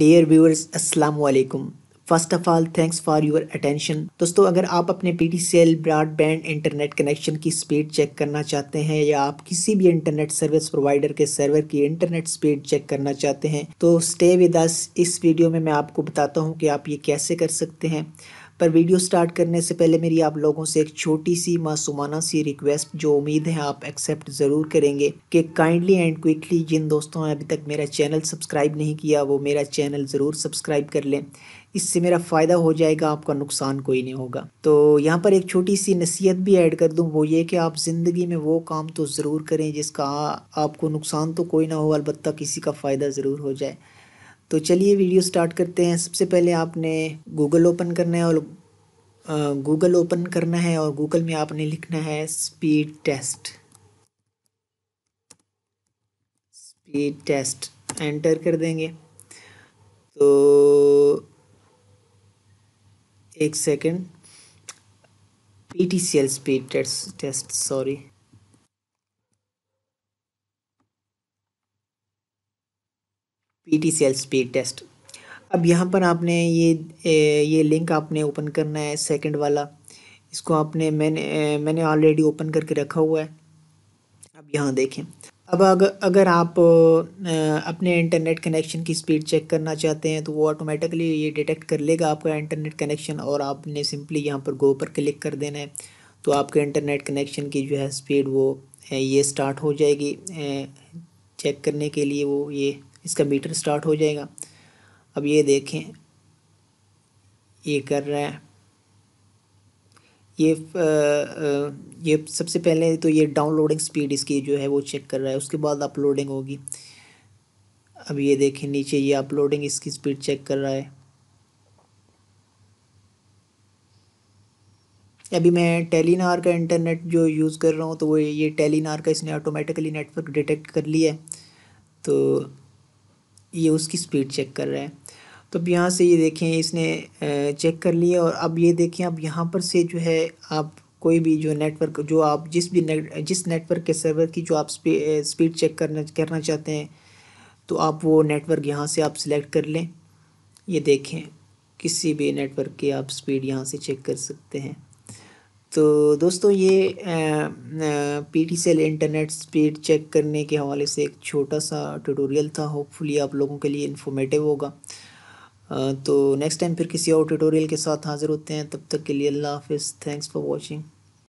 dear viewers अस्सलाम वालेकुम first of all thanks for your attention दोस्तों अगर आप अपने P T C L broadband internet connection की स्पीड चेक करना चाहते हैं या आप किसी भी इंटरनेट सर्विस प्रोवाइडर के सर्वर की इंटरनेट स्पीड चेक करना चाहते हैं तो स्टे विद अस इस वीडियो में मैं आपको बताता हूँ कि आप ये कैसे कर सकते हैं पर वीडियो स्टार्ट करने से पहले मेरी आप लोगों से एक छोटी सी मासूमाना सी रिक्वेस्ट जो उम्मीद है आप एक्सेप्ट ज़रूर करेंगे कि काइंडली एंड क्विकली जिन दोस्तों ने अभी तक मेरा चैनल सब्सक्राइब नहीं किया वो मेरा चैनल ज़रूर सब्सक्राइब कर लें इससे मेरा फ़ायदा हो जाएगा आपका नुकसान कोई नहीं होगा तो यहाँ पर एक छोटी सी नसीहत भी ऐड कर दूँ वो ये कि आप ज़िंदगी में वो काम तो ज़रूर करें जिसका आपको नुकसान तो कोई ना हो अलबत्त किसी का फ़ायदा ज़रूर हो जाए तो चलिए वीडियो स्टार्ट करते हैं सबसे पहले आपने गूगल ओपन करना है और गूगल ओपन करना है और गूगल में आपने लिखना है speed test speed test enter कर देंगे तो एक second P T C L speed test test sorry P T C L speed test अब यहाँ पर आपने ये ये लिंक आपने ओपन करना है सेकंड वाला इसको आपने मैंने मैंने ऑलरेडी ओपन करके रखा हुआ है अब यहाँ देखें अब अगर अगर आप अपने इंटरनेट कनेक्शन की स्पीड चेक करना चाहते हैं तो वो ऑटोमेटिकली ये डिटेक्ट कर लेगा आपका इंटरनेट कनेक्शन और आपने सिंपली यहाँ पर गो पर क्लिक कर देना है तो आपके इंटरनेट कनेक्शन की जो है स्पीड वो ये स्टार्ट हो जाएगी चेक करने के लिए वो ये इसका मीटर स्टार्ट हो जाएगा अब ये देखें ये कर रहा है ये ये सबसे पहले तो ये डाउनलोडिंग स्पीड इसकी जो है वो चेक कर रहा है उसके बाद अपलोडिंग होगी अब ये देखें नीचे ये अपलोडिंग इसकी स्पीड चेक कर रहा है अभी मैं टेलीनार का इंटरनेट जो यूज़ कर रहा हूँ तो वो ये टेलीनार का इसने ऑटोमेटिकली नेटवर्क डिटेक्ट कर लिया है तो ये उसकी स्पीड चेक कर रहा है तो अब यहाँ से ये देखें इसने चेक कर लिया और अब ये देखें अब यहाँ पर से जो है आप कोई भी जो नेटवर्क जो आप जिस भी नेट जिस नेटवर्क के सर्वर की जो आप स्पीड चेक करना करना चाहते हैं तो आप वो नेटवर्क यहाँ से आप सिलेक्ट कर लें ये देखें किसी भी नेटवर्क की आप स्पीड यहाँ से चेक कर सकते हैं तो दोस्तों ये पी टी सेल इंटरनेट स्पीड चेक करने के हवाले से एक छोटा सा ट्यूटोरियल था होपफुली आप लोगों के लिए इन्फॉर्मेटिव होगा तो नेक्स्ट टाइम फिर किसी और ट्यूटोरियल के साथ हाज़िर होते हैं तब तक के लिए अल्लाह हाफिज़ थैंक्स फॉर वॉचिंग